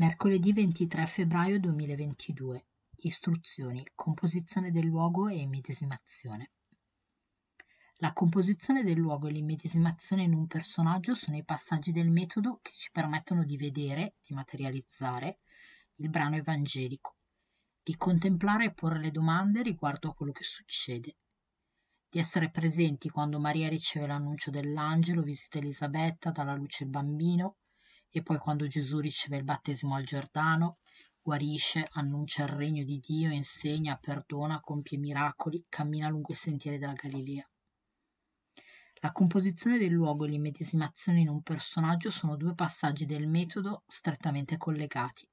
Mercoledì 23 febbraio 2022. Istruzioni, composizione del luogo e immedesimazione. La composizione del luogo e l'immedesimazione in un personaggio sono i passaggi del metodo che ci permettono di vedere, di materializzare il brano evangelico, di contemplare e porre le domande riguardo a quello che succede, di essere presenti quando Maria riceve l'annuncio dell'angelo, visita Elisabetta, dà alla luce il bambino, e poi quando Gesù riceve il battesimo al Giordano, guarisce, annuncia il regno di Dio, insegna, perdona, compie miracoli, cammina lungo i sentieri della Galilea. La composizione del luogo e l'immedesimazione in un personaggio sono due passaggi del metodo strettamente collegati.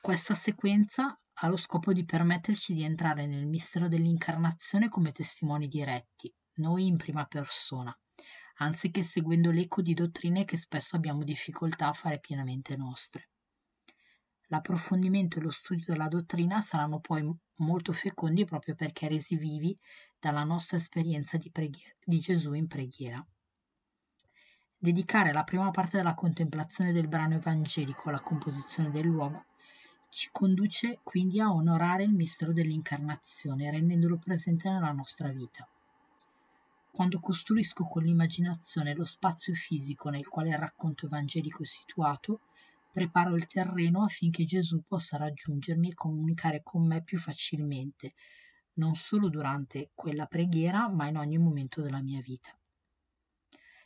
Questa sequenza ha lo scopo di permetterci di entrare nel mistero dell'incarnazione come testimoni diretti, noi in prima persona anziché seguendo l'eco di dottrine che spesso abbiamo difficoltà a fare pienamente nostre. L'approfondimento e lo studio della dottrina saranno poi molto fecondi proprio perché resi vivi dalla nostra esperienza di, preghiera, di Gesù in preghiera. Dedicare la prima parte della contemplazione del brano evangelico alla composizione del luogo ci conduce quindi a onorare il mistero dell'incarnazione, rendendolo presente nella nostra vita quando costruisco con l'immaginazione lo spazio fisico nel quale il racconto evangelico è situato, preparo il terreno affinché Gesù possa raggiungermi e comunicare con me più facilmente, non solo durante quella preghiera, ma in ogni momento della mia vita.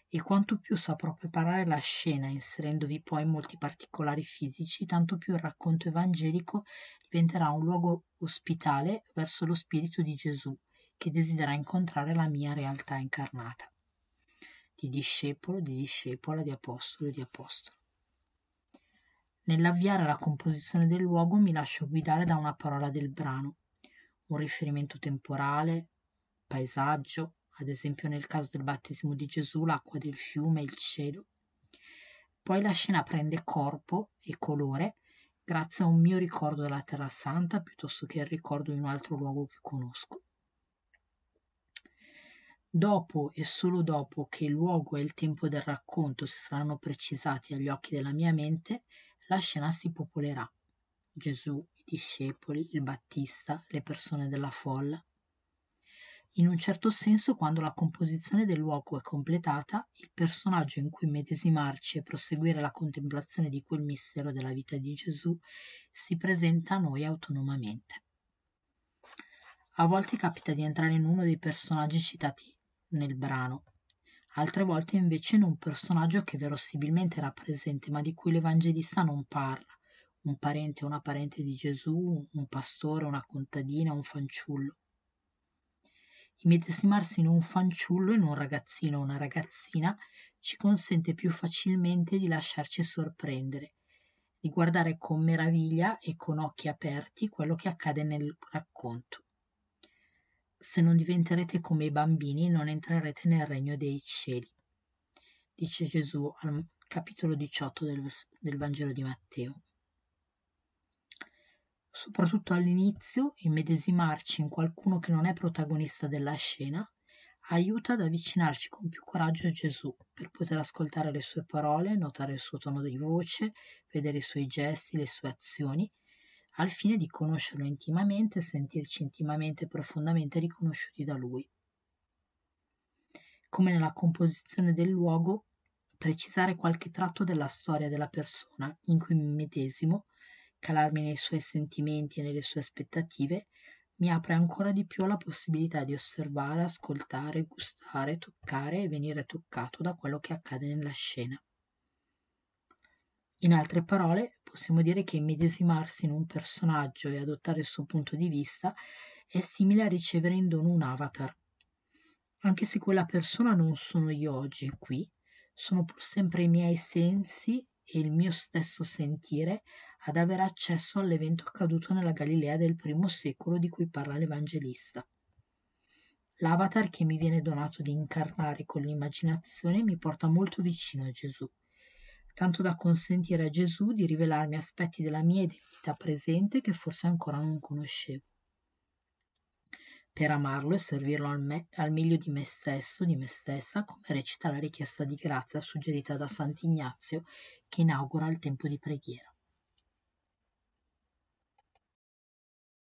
E quanto più saprò preparare la scena, inserendovi poi molti particolari fisici, tanto più il racconto evangelico diventerà un luogo ospitale verso lo spirito di Gesù, che desidera incontrare la mia realtà incarnata, di discepolo, di discepola, di apostolo, di apostolo. Nell'avviare la composizione del luogo mi lascio guidare da una parola del brano, un riferimento temporale, paesaggio, ad esempio nel caso del battesimo di Gesù, l'acqua del fiume, il cielo. Poi la scena prende corpo e colore grazie a un mio ricordo della Terra Santa piuttosto che il ricordo di un altro luogo che conosco. Dopo e solo dopo che il luogo e il tempo del racconto si saranno precisati agli occhi della mia mente, la scena si popolerà. Gesù, i discepoli, il Battista, le persone della folla. In un certo senso, quando la composizione del luogo è completata, il personaggio in cui medesimarci e proseguire la contemplazione di quel mistero della vita di Gesù si presenta a noi autonomamente. A volte capita di entrare in uno dei personaggi citati nel brano, altre volte invece in un personaggio che verosimilmente era presente ma di cui l'Evangelista non parla, un parente o una parente di Gesù, un pastore, una contadina, un fanciullo. Immedesimarsi in un fanciullo, in un ragazzino o una ragazzina, ci consente più facilmente di lasciarci sorprendere, di guardare con meraviglia e con occhi aperti quello che accade nel racconto se non diventerete come i bambini non entrerete nel regno dei cieli, dice Gesù al capitolo 18 del, del Vangelo di Matteo. Soprattutto all'inizio, immedesimarci in qualcuno che non è protagonista della scena aiuta ad avvicinarci con più coraggio a Gesù per poter ascoltare le sue parole, notare il suo tono di voce, vedere i suoi gesti, le sue azioni al fine di conoscerlo intimamente e sentirci intimamente e profondamente riconosciuti da lui. Come nella composizione del luogo, precisare qualche tratto della storia della persona in cui mi medesimo, calarmi nei suoi sentimenti e nelle sue aspettative, mi apre ancora di più la possibilità di osservare, ascoltare, gustare, toccare e venire toccato da quello che accade nella scena. In altre parole, possiamo dire che immedesimarsi in un personaggio e adottare il suo punto di vista è simile a ricevere in dono un avatar. Anche se quella persona non sono io oggi qui, sono pur sempre i miei sensi e il mio stesso sentire ad avere accesso all'evento accaduto nella Galilea del primo secolo di cui parla l'Evangelista. L'avatar che mi viene donato di incarnare con l'immaginazione mi porta molto vicino a Gesù tanto da consentire a Gesù di rivelarmi aspetti della mia identità presente che forse ancora non conoscevo. Per amarlo e servirlo al, me, al meglio di me stesso, di me stessa, come recita la richiesta di grazia suggerita da Sant'Ignazio che inaugura il tempo di preghiera.